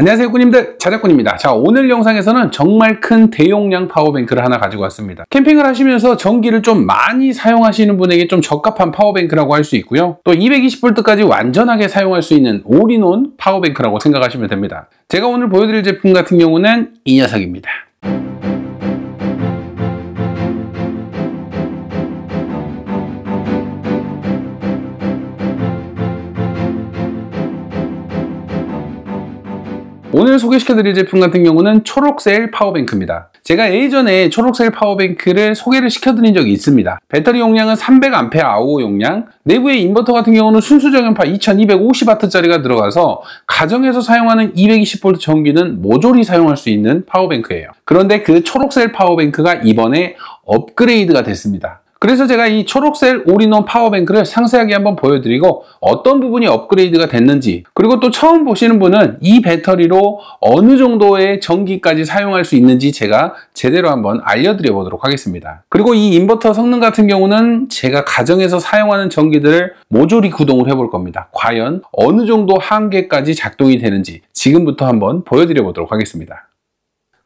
안녕하세요 꾸님들 자작꾼입니다 자 오늘 영상에서는 정말 큰 대용량 파워뱅크를 하나 가지고 왔습니다 캠핑을 하시면서 전기를 좀 많이 사용하시는 분에게 좀 적합한 파워뱅크라고 할 수 있고요 또 220V까지 완전하게 사용할 수 있는 올인온 파워뱅크라고 생각하시면 됩니다 제가 오늘 보여드릴 제품 같은 경우는 이 녀석입니다 오늘 소개시켜드릴 제품 같은 경우는 초록셀 파워뱅크입니다. 제가 예전에 초록셀 파워뱅크를 소개를 시켜드린 적이 있습니다. 배터리 용량은 300Ah 용량, 내부에 인버터 같은 경우는 순수 정연파 2250W짜리가 들어가서 가정에서 사용하는 220V 전기는 모조리 사용할 수 있는 파워뱅크예요. 그런데 그 초록셀 파워뱅크가 이번에 업그레이드가 됐습니다. 그래서 제가 이 초록셀 올인원 파워뱅크를 상세하게 한번 보여드리고 어떤 부분이 업그레이드가 됐는지 그리고 또 처음 보시는 분은 이 배터리로 어느 정도의 전기까지 사용할 수 있는지 제가 제대로 한번 알려드려 보도록 하겠습니다. 그리고 이 인버터 성능 같은 경우는 제가 가정에서 사용하는 전기들을 모조리 구동을 해볼 겁니다. 과연 어느 정도 한계까지 작동이 되는지 지금부터 한번 보여드려 보도록 하겠습니다.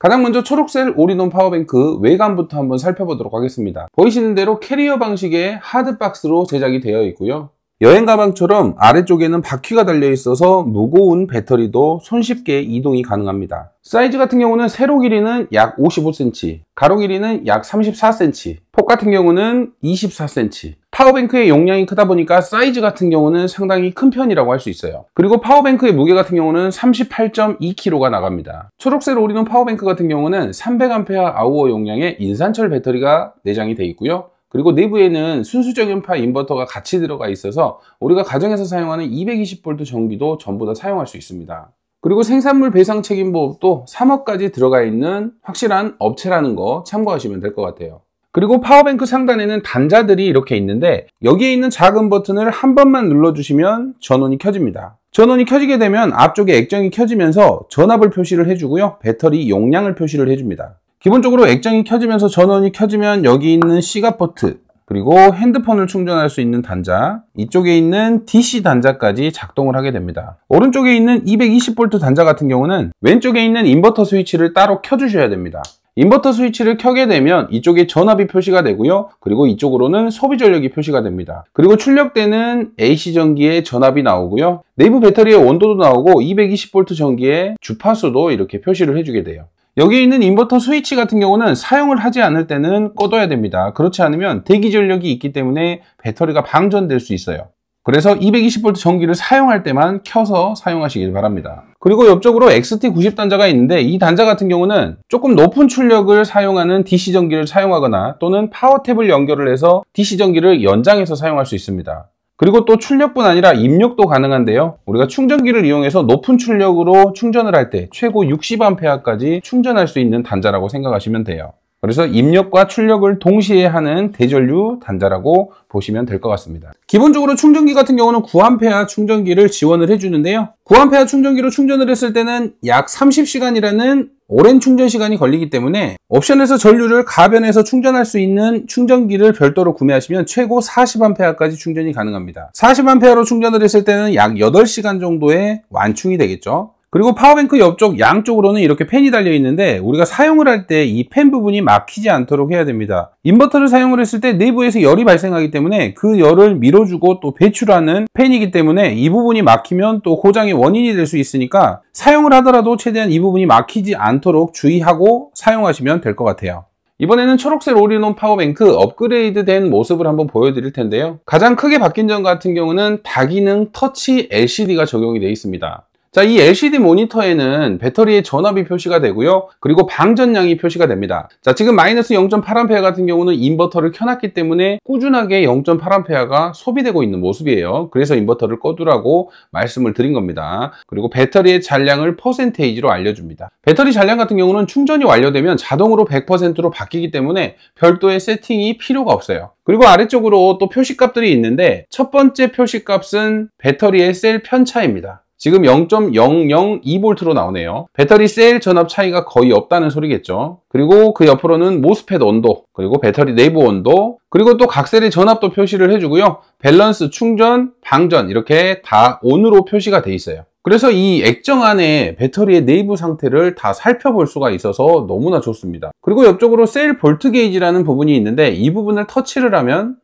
가장 먼저 초록셀 올인원 파워뱅크 외관부터 한번 살펴보도록 하겠습니다. 보이시는 대로 캐리어 방식의 하드박스로 제작이 되어 있고요. 여행 가방처럼 아래쪽에는 바퀴가 달려 있어서 무거운 배터리도 손쉽게 이동이 가능합니다. 사이즈 같은 경우는 세로 길이는 약 55cm, 가로 길이는 약 34cm, 폭 같은 경우는 24cm, 파워뱅크의 용량이 크다 보니까 사이즈 같은 경우는 상당히 큰 편이라고 할 수 있어요. 그리고 파워뱅크의 무게 같은 경우는 38.2kg가 나갑니다. 초록색 오리논 파워뱅크 같은 경우는 300Ah 용량의 인산철 배터리가 내장이 되어 있고요. 그리고 내부에는 순수정연파 인버터가 같이 들어가 있어서 우리가 가정에서 사용하는 220V 전기도 전부 다 사용할 수 있습니다. 그리고 생산물 배상 책임보험도 3억까지 들어가 있는 확실한 업체라는 거 참고하시면 될 것 같아요. 그리고 파워뱅크 상단에는 단자들이 이렇게 있는데 여기에 있는 작은 버튼을 한 번만 눌러주시면 전원이 켜집니다. 전원이 켜지게 되면 앞쪽에 액정이 켜지면서 전압을 표시를 해주고요. 배터리 용량을 표시를 해줍니다. 기본적으로 액정이 켜지면서 전원이 켜지면 여기 있는 시가포트 그리고 핸드폰을 충전할 수 있는 단자 이쪽에 있는 DC 단자까지 작동을 하게 됩니다 오른쪽에 있는 220V 단자 같은 경우는 왼쪽에 있는 인버터 스위치를 따로 켜주셔야 됩니다 인버터 스위치를 켜게 되면 이쪽에 전압이 표시가 되고요. 그리고 이쪽으로는 소비 전력이 표시가 됩니다. 그리고 출력되는 AC 전기의 전압이 나오고요. 내부 배터리의 온도도 나오고 220V 전기의 주파수도 이렇게 표시를 해주게 돼요. 여기 있는 인버터 스위치 같은 경우는 사용을 하지 않을 때는 꺼둬야 됩니다. 그렇지 않으면 대기 전력이 있기 때문에 배터리가 방전될 수 있어요. 그래서 220V 전기를 사용할 때만 켜서 사용하시길 바랍니다. 그리고 옆쪽으로 XT90 단자가 있는데 이 단자 같은 경우는 조금 높은 출력을 사용하는 DC 전기를 사용하거나 또는 파워 탭을 연결을 해서 DC 전기를 연장해서 사용할 수 있습니다. 그리고 또 출력뿐 아니라 입력도 가능한데요. 우리가 충전기를 이용해서 높은 출력으로 충전을 할 때 최고 60A까지 충전할 수 있는 단자라고 생각하시면 돼요. 그래서 입력과 출력을 동시에 하는 대전류 단자라고 보시면 될 것 같습니다. 기본적으로 충전기 같은 경우는 9A 충전기를 지원을 해주는데요. 9A 충전기로 충전을 했을 때는 약 30시간이라는 오랜 충전 시간이 걸리기 때문에 옵션에서 전류를 가변해서 충전할 수 있는 충전기를 별도로 구매하시면 최고 40A까지 충전이 가능합니다. 40A로 충전을 했을 때는 약 8시간 정도의 완충이 되겠죠. 그리고 파워뱅크 옆쪽 양쪽으로는 이렇게 팬이 달려 있는데 우리가 사용을 할 때 이 팬 부분이 막히지 않도록 해야 됩니다. 인버터를 사용을 했을 때 내부에서 열이 발생하기 때문에 그 열을 밀어주고 또 배출하는 팬이기 때문에 이 부분이 막히면 또 고장의 원인이 될 수 있으니까 사용을 하더라도 최대한 이 부분이 막히지 않도록 주의하고 사용하시면 될 것 같아요. 이번에는 초록색 올인원 파워뱅크 업그레이드 된 모습을 한번 보여드릴 텐데요. 가장 크게 바뀐 점 같은 경우는 다기능 터치 LCD가 적용이 되어 있습니다. 자, 이 LCD 모니터에는 배터리의 전압이 표시가 되고요. 그리고 방전량이 표시가 됩니다. 자, 지금 마이너스 0.8A 같은 경우는 인버터를 켜놨기 때문에 꾸준하게 0.8A가 소비되고 있는 모습이에요. 그래서 인버터를 꺼두라고 말씀을 드린 겁니다. 그리고 배터리의 잔량을 퍼센테이지로 알려줍니다. 배터리 잔량 같은 경우는 충전이 완료되면 자동으로 100%로 바뀌기 때문에 별도의 세팅이 필요가 없어요. 그리고 아래쪽으로 또 표시값들이 있는데 첫 번째 표시값은 배터리의 셀 편차입니다. 지금 0.002V로 나오네요. 배터리 셀 전압 차이가 거의 없다는 소리겠죠. 그리고 그 옆으로는 모스펫 온도, 그리고 배터리 내부 온도, 그리고 또 각 셀의 전압도 표시를 해주고요. 밸런스, 충전, 방전 이렇게 다 온으로 표시가 돼 있어요. 그래서 이 액정 안에 배터리의 내부 상태를 다 살펴볼 수가 있어서 너무나 좋습니다. 그리고 옆쪽으로 셀 볼트 게이지라는 부분이 있는데 이 부분을 터치를 하면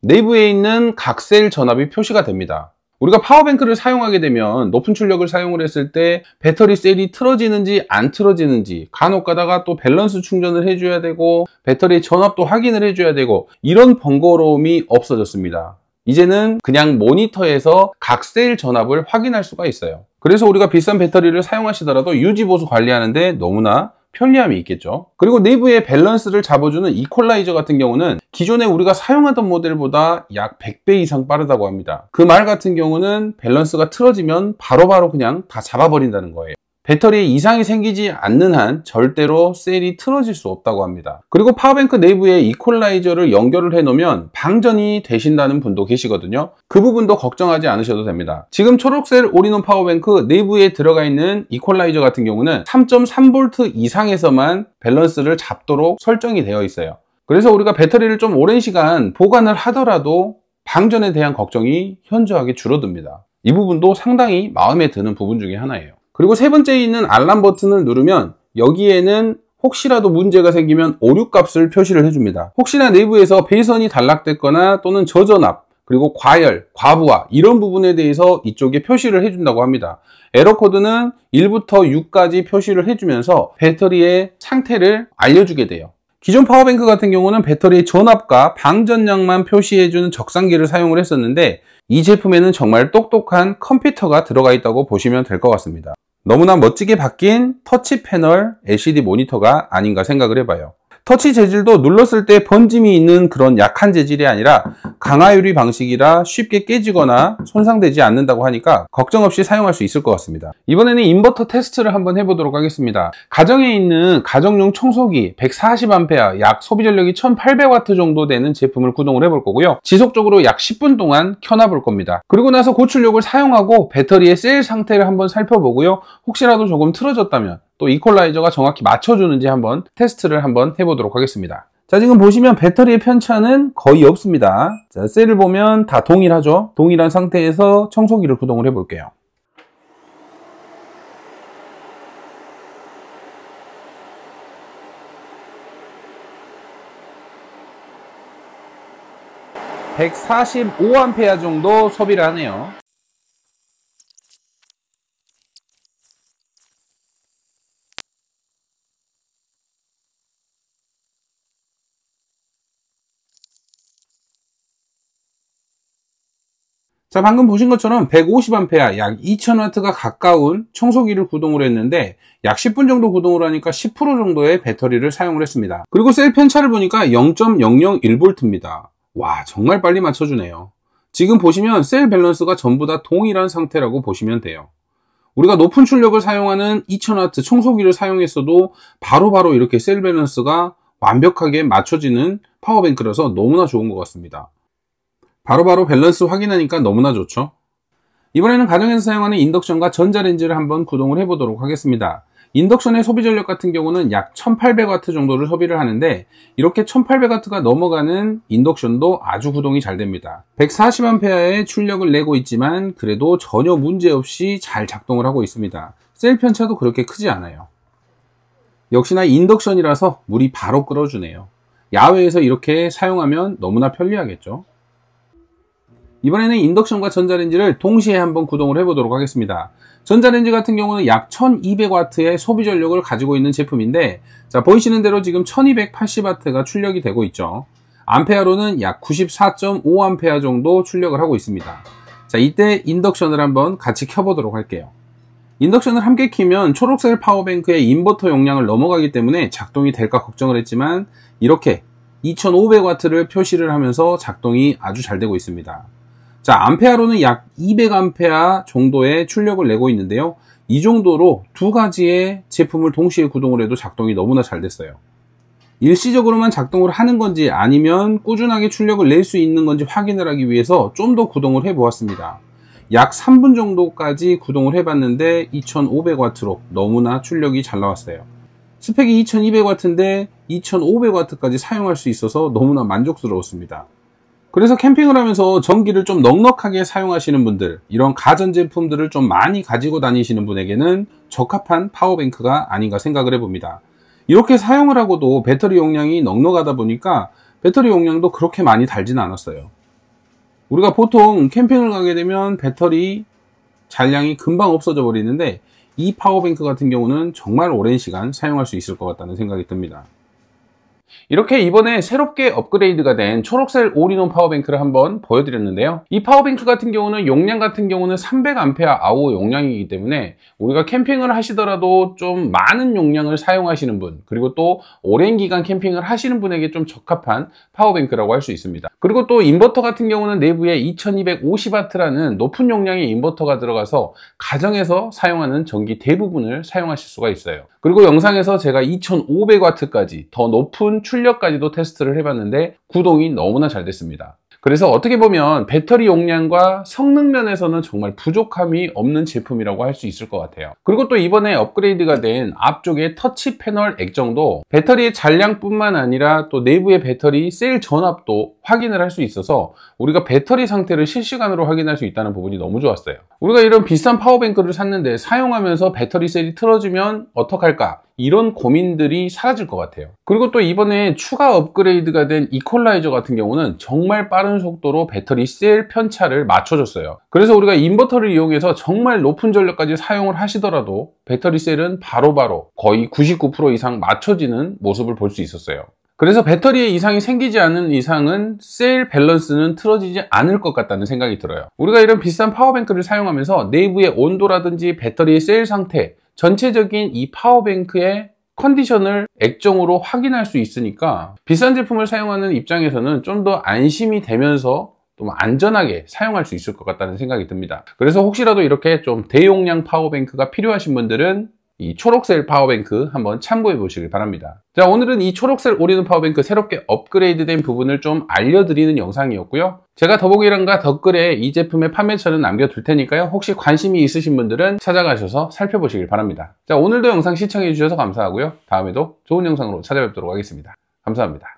내부에 있는 각 셀 전압이 표시가 됩니다. 우리가 파워뱅크를 사용하게 되면 높은 출력을 사용을 했을 때 배터리 셀이 틀어지는지 안 틀어지는지 간혹 가다가 또 밸런스 충전을 해줘야 되고 배터리 전압도 확인을 해줘야 되고 이런 번거로움이 없어졌습니다. 이제는 그냥 모니터에서 각 셀 전압을 확인할 수가 있어요. 그래서 우리가 비싼 배터리를 사용하시더라도 유지보수 관리하는데 너무나 편리함이 있겠죠 그리고 내부의 밸런스를 잡아주는 이퀄라이저 같은 경우는 기존에 우리가 사용하던 모델보다 약 100배 이상 빠르다고 합니다 그 말 같은 경우는 밸런스가 틀어지면 바로바로 바로 그냥 다 잡아버린다는 거예요 배터리에 이상이 생기지 않는 한 절대로 셀이 틀어질 수 없다고 합니다. 그리고 파워뱅크 내부에 이퀄라이저를 연결을 해놓으면 방전이 되신다는 분도 계시거든요. 그 부분도 걱정하지 않으셔도 됩니다. 지금 초록셀 올인원 파워뱅크 내부에 들어가 있는 이퀄라이저 같은 경우는 3.3V 이상에서만 밸런스를 잡도록 설정이 되어 있어요. 그래서 우리가 배터리를 좀 오랜 시간 보관을 하더라도 방전에 대한 걱정이 현저하게 줄어듭니다. 이 부분도 상당히 마음에 드는 부분 중에 하나예요. 그리고 세 번째 에 있는 알람 버튼을 누르면 여기에는 혹시라도 문제가 생기면 오류 값을 표시를 해줍니다. 혹시나 내부에서 배선이 단락됐거나 또는 저전압, 그리고 과열, 과부하 이런 부분에 대해서 이쪽에 표시를 해준다고 합니다. 에러 코드는 1부터 6까지 표시를 해주면서 배터리의 상태를 알려주게 돼요. 기존 파워뱅크 같은 경우는 배터리의 전압과 방전량만 표시해주는 적상기를 사용을 했었는데 이 제품에는 정말 똑똑한 컴퓨터가 들어가 있다고 보시면 될 것 같습니다. 너무나 멋지게 바뀐 터치 패널 LCD 모니터가 아닌가 생각을 해봐요. 터치 재질도 눌렀을 때 번짐이 있는 그런 약한 재질이 아니라 강화유리 방식이라 쉽게 깨지거나 손상되지 않는다고 하니까 걱정 없이 사용할 수 있을 것 같습니다. 이번에는 인버터 테스트를 한번 해보도록 하겠습니다. 가정에 있는 가정용 청소기 140A 약 소비전력이 1800W 정도 되는 제품을 구동을 해볼 거고요. 지속적으로 약 10분 동안 켜놔볼 겁니다. 그리고 나서 고출력을 사용하고 배터리의 셀 상태를 한번 살펴보고요. 혹시라도 조금 틀어졌다면 또 이퀄라이저가 정확히 맞춰주는지 한번 테스트를 한번 해보도록 하겠습니다. 자 지금 보시면 배터리의 편차는 거의 없습니다. 자 셀을 보면 다 동일하죠. 동일한 상태에서 청소기를 구동을 해볼게요. (145A) 정도 소비를 하네요 자 방금 보신 것처럼 150A 약 2000W가 가까운 청소기를 구동을 했는데 약 10분 정도 구동을 하니까 10% 정도의 배터리를 사용을 했습니다 그리고 셀 편차를 보니까 0.001V입니다 와 정말 빨리 맞춰주네요 지금 보시면 셀 밸런스가 전부 다 동일한 상태라고 보시면 돼요 우리가 높은 출력을 사용하는 2000W 청소기를 사용했어도 바로바로 바로 이렇게 셀 밸런스가 완벽하게 맞춰지는 파워뱅크라서 너무나 좋은 것 같습니다 바로바로 밸런스 확인하니까 너무나 좋죠. 이번에는 가정에서 사용하는 인덕션과 전자레인지를 한번 구동을 해보도록 하겠습니다. 인덕션의 소비 전력 같은 경우는 약 1800W 정도를 소비를 하는데 이렇게 1800W가 넘어가는 인덕션도 아주 구동이 잘 됩니다. 140A의 출력을 내고 있지만 그래도 전혀 문제없이 잘 작동을 하고 있습니다. 셀 편차도 그렇게 크지 않아요. 역시나 인덕션이라서 물이 바로 끓어주네요. 야외에서 이렇게 사용하면 너무나 편리하겠죠. 이번에는 인덕션과 전자레인지를 동시에 한번 구동을 해보도록 하겠습니다. 전자레인지 같은 경우는 약 1200W의 소비 전력을 가지고 있는 제품인데 자 보이시는 대로 지금 1280W가 출력이 되고 있죠. 암페어로는약 94.5A 정도 출력을 하고 있습니다. 자 이때 인덕션을 한번 같이 켜보도록 할게요. 인덕션을 함께 키면 초록색 파워뱅크의 인버터 용량을 넘어가기 때문에 작동이 될까 걱정을 했지만 이렇게 2500W를 표시를 하면서 작동이 아주 잘 되고 있습니다. 자, 암페아로는 약 200암페아 정도의 출력을 내고 있는데요. 이 정도로 두 가지의 제품을 동시에 구동을 해도 작동이 너무나 잘 됐어요. 일시적으로만 작동을 하는 건지 아니면 꾸준하게 출력을 낼 수 있는 건지 확인을 하기 위해서 좀 더 구동을 해 보았습니다. 약 3분 정도까지 구동을 해봤는데 2500W로 너무나 출력이 잘 나왔어요. 스펙이 2200W인데 2500W까지 사용할 수 있어서 너무나 만족스러웠습니다. 그래서 캠핑을 하면서 전기를 좀 넉넉하게 사용하시는 분들, 이런 가전제품들을 좀 많이 가지고 다니시는 분에게는 적합한 파워뱅크가 아닌가 생각을 해봅니다. 이렇게 사용을 하고도 배터리 용량이 넉넉하다 보니까 배터리 용량도 그렇게 많이 달진 않았어요. 우리가 보통 캠핑을 가게 되면 배터리 잔량이 금방 없어져 버리는데 이 파워뱅크 같은 경우는 정말 오랜 시간 사용할 수 있을 것 같다는 생각이 듭니다. 이렇게 이번에 새롭게 업그레이드가 된 초록셀 올인원 파워뱅크를 한번 보여드렸는데요. 이 파워뱅크 같은 경우는 용량 같은 경우는 300A 아워 용량이기 때문에 우리가 캠핑을 하시더라도 좀 많은 용량을 사용하시는 분 그리고 또 오랜 기간 캠핑을 하시는 분에게 좀 적합한 파워뱅크라고 할 수 있습니다. 그리고 또 인버터 같은 경우는 내부에 2250W라는 높은 용량의 인버터가 들어가서 가정에서 사용하는 전기 대부분을 사용하실 수가 있어요. 그리고 영상에서 제가 2500W까지 더 높은 출력까지도 테스트를 해봤는데 구동이 너무나 잘 됐습니다. 그래서 어떻게 보면 배터리 용량과 성능 면에서는 정말 부족함이 없는 제품이라고 할 수 있을 것 같아요 그리고 또 이번에 업그레이드가 된 앞쪽의 터치 패널 액정도 배터리의 잔량뿐만 아니라 또 내부의 배터리 셀 전압도 확인을 할 수 있어서 우리가 배터리 상태를 실시간으로 확인할 수 있다는 부분이 너무 좋았어요 우리가 이런 비싼 파워뱅크를 샀는데 사용하면서 배터리 셀이 틀어지면 어떡할까 이런 고민들이 사라질 것 같아요 그리고 또 이번에 추가 업그레이드가 된 이퀄라이저 같은 경우는 정말 빠른 속도로 배터리 셀 편차를 맞춰줬어요 그래서 우리가 인버터를 이용해서 정말 높은 전력까지 사용을 하시더라도 배터리 셀은 바로바로 거의 99% 이상 맞춰지는 모습을 볼 수 있었어요 그래서 배터리에 이상이 생기지 않은 이상은 셀 밸런스는 틀어지지 않을 것 같다는 생각이 들어요 우리가 이런 비싼 파워뱅크를 사용하면서 내부의 온도라든지 배터리의 셀 상태 전체적인 이 파워뱅크의 컨디션을 액정으로 확인할 수 있으니까 비싼 제품을 사용하는 입장에서는 좀 더 안심이 되면서 또 안전하게 사용할 수 있을 것 같다는 생각이 듭니다 그래서 혹시라도 이렇게 좀 대용량 파워뱅크가 필요하신 분들은 이 초록셀 파워뱅크 한번 참고해 보시길 바랍니다. 자 오늘은 이 초록셀 올인원 파워뱅크 새롭게 업그레이드된 부분을 좀 알려드리는 영상이었고요. 제가 더보기란과 댓글에 이 제품의 판매처는 남겨둘 테니까요. 혹시 관심이 있으신 분들은 찾아가셔서 살펴보시길 바랍니다. 자 오늘도 영상 시청해 주셔서 감사하고요. 다음에도 좋은 영상으로 찾아뵙도록 하겠습니다. 감사합니다.